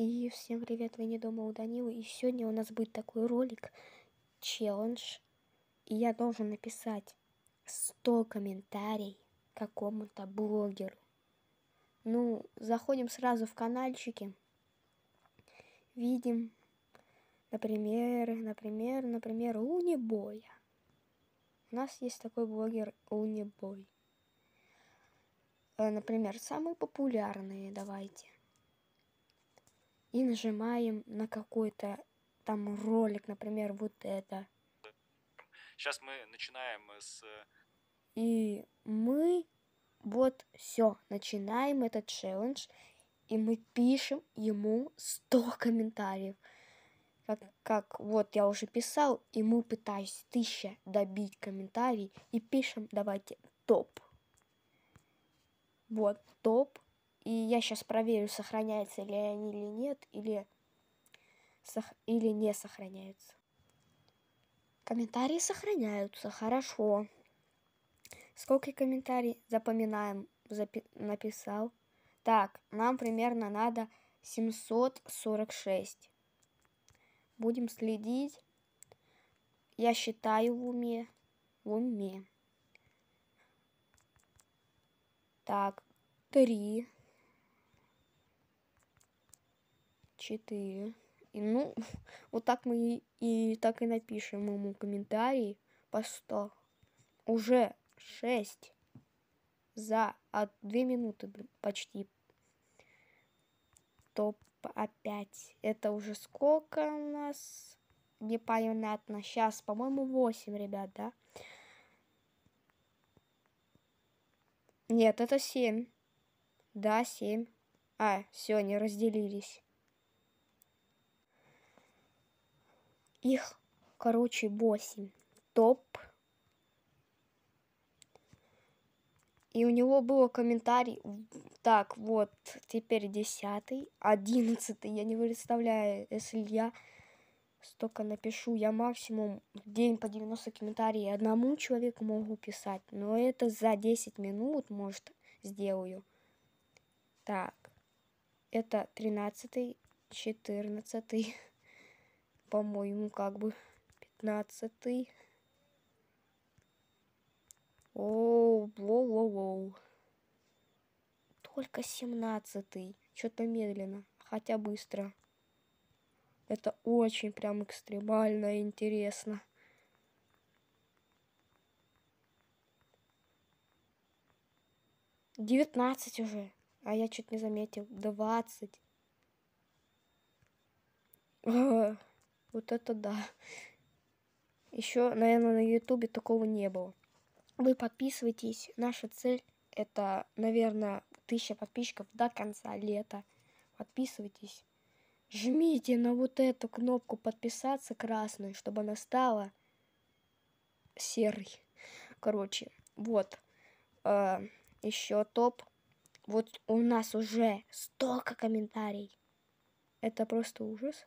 И всем привет, вы не дома у Данилы. И сегодня у нас будет такой ролик, челлендж. И я должен написать 100 комментариев какому-то блогеру. Ну, заходим сразу в каналчики. Видим, например, например, например, Унибоя. У нас есть такой блогер Унибой. Э, например, самые популярные, давайте и нажимаем на какой-то там ролик, например, вот это. Сейчас мы начинаем с... Э, и мы вот все, начинаем этот челлендж, и мы пишем ему 100 комментариев. Как, как вот я уже писал, и мы пытаемся 1000 добить комментарий, и пишем, давайте, топ. Вот, топ и я сейчас проверю, сохраняются ли они или нет, или, сох... или не сохраняются. Комментарии сохраняются, хорошо. Сколько комментариев запоминаем, запи... написал. Так, нам примерно надо 746. Будем следить. Я считаю в уме. В уме. Так, три. 4. И, ну, вот так мы и, и так и напишем ему комментарий по 100. Уже 6 за а, 2 минуты почти. Топ опять. Это уже сколько у нас? Непонятно. Сейчас, по-моему, 8, ребят, да? Нет, это 7. Да, 7. А, все, не разделились. их, короче, 8. Топ. И у него было комментарий, так, вот, теперь десятый, одиннадцатый, я не представляю, если я столько напишу, я максимум день по 90 комментариев одному человеку могу писать, но это за 10 минут, может, сделаю. Так, это тринадцатый, четырнадцатый по-моему, как бы пятнадцатый. Оу, воу-воу-воу. Только семнадцатый. Что-то медленно, хотя быстро. Это очень прям экстремально интересно. Девятнадцать уже. А я чуть не заметил. Двадцать. Вот это да. Еще, наверное, на Ютубе такого не было. Вы подписывайтесь. Наша цель это, наверное, тысяча подписчиков до конца лета. Подписывайтесь. Жмите на вот эту кнопку подписаться красную, чтобы она стала серой. Короче, вот. Э, еще топ. Вот у нас уже столько комментариев. Это просто ужас.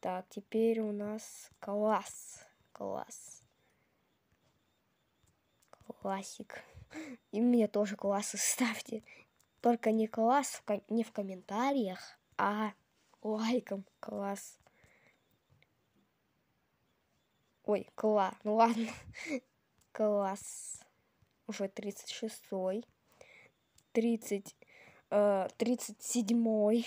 Так, теперь у нас класс. Класс. Классик. И мне тоже классы ставьте. Только не класс, в не в комментариях, а лайком класс. Ой, класс, ну ладно. класс. Уже 36-й. 30, э, 37-й.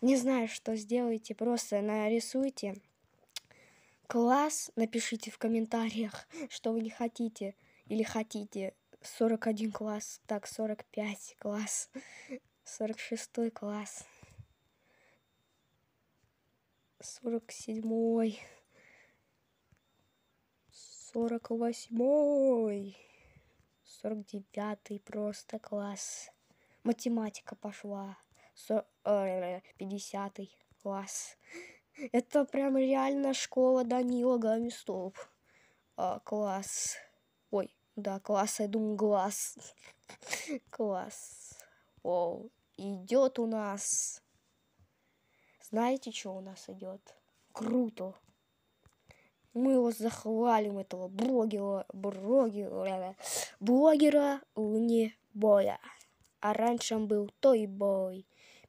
не знаю, что сделаете, просто нарисуйте класс, напишите в комментариях, что вы не хотите или хотите 41 класс, так, 45 класс, 46 класс, 47, 48, 49 просто класс. Математика пошла. 40 50 э, класс. Это прям реально школа Данила Гамистоп. А, класс. Ой, да, класс, я думаю, глаз. класс. О, идет у нас. Знаете, что у нас идет? Круто. Мы его захвалим, этого блогера, блогера, блогера Луни Боя. А раньше он был той бой.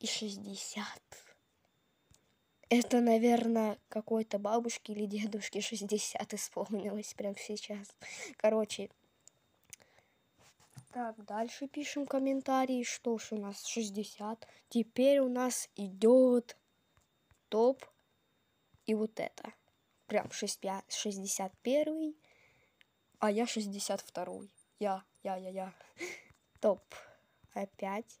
и шестьдесят. Это, наверное, какой-то бабушке или дедушке 60 исполнилось прям сейчас. Короче. Так, дальше пишем комментарии. Что ж, у нас 60. Теперь у нас идет топ и вот это. Прям 61, а я 62. Я, я, я, я. Топ. Опять.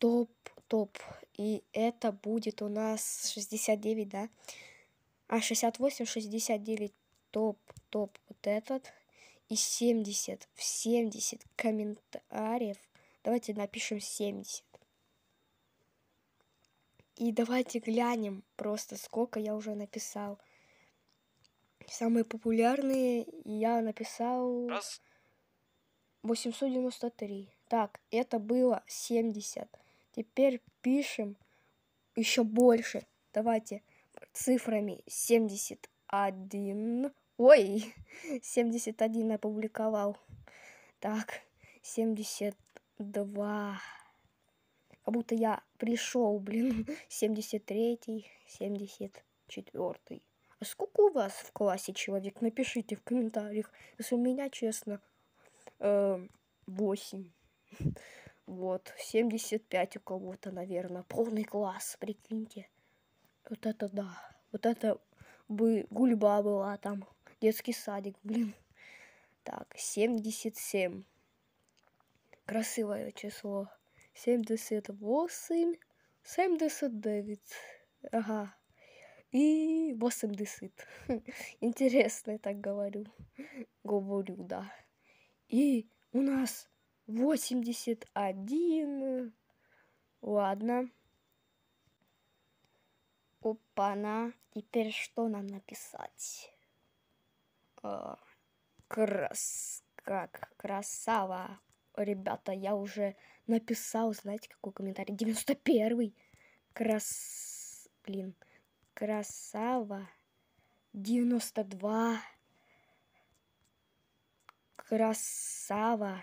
топ-топ. И это будет у нас 69, да? А 68, 69 топ-топ вот этот. И 70, в 70 комментариев. Давайте напишем 70. И давайте глянем просто, сколько я уже написал. Самые популярные я написал... Раз. 893. Так, это было 70. Теперь пишем еще больше. Давайте цифрами 71. Ой, 71 опубликовал. Так, 72. Как будто я пришел, блин. 73, 74. А сколько у вас в классе человек? Напишите в комментариях. Если у меня, честно, э, 8. Вот, 75 у кого-то, наверное. Полный класс, прикиньте. Вот это да. Вот это бы гульба была там. Детский садик, блин. Так, 77. Красивое число. 78, 79. Ага. И 80. Интересно, я так говорю. Говорю, да. И у нас 81. Ладно. Опа-на. Теперь что нам написать? А, крас... Как красава. Ребята, я уже написал, знаете, какой комментарий? 91-й. Крас... Блин. Красава. 92. Красава.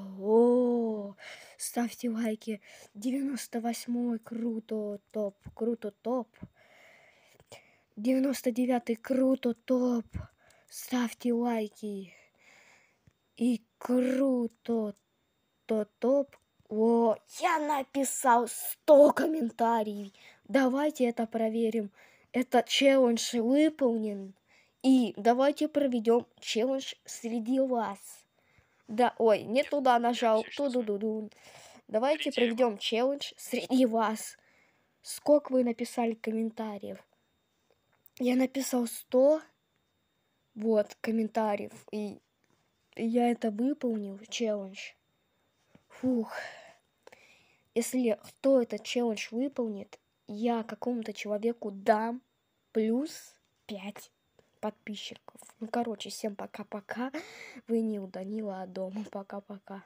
ставьте лайки. 98-й круто топ, круто топ. 99-й круто топ. Ставьте лайки. И круто то топ. О, я написал 100 комментариев. Давайте это проверим. Этот челлендж выполнен. И давайте проведем челлендж среди вас. Да, ой, не туда нажал. Ту-ду-ду-ду. Давайте проведем челлендж среди вас. Сколько вы написали комментариев? Я написал 100 вот комментариев. И я это выполнил, челлендж. Фух. Если кто этот челлендж выполнит, я какому-то человеку дам плюс 5 подписчиков. Ну, короче, всем пока-пока. Вы не у Данила, а дома. Пока-пока.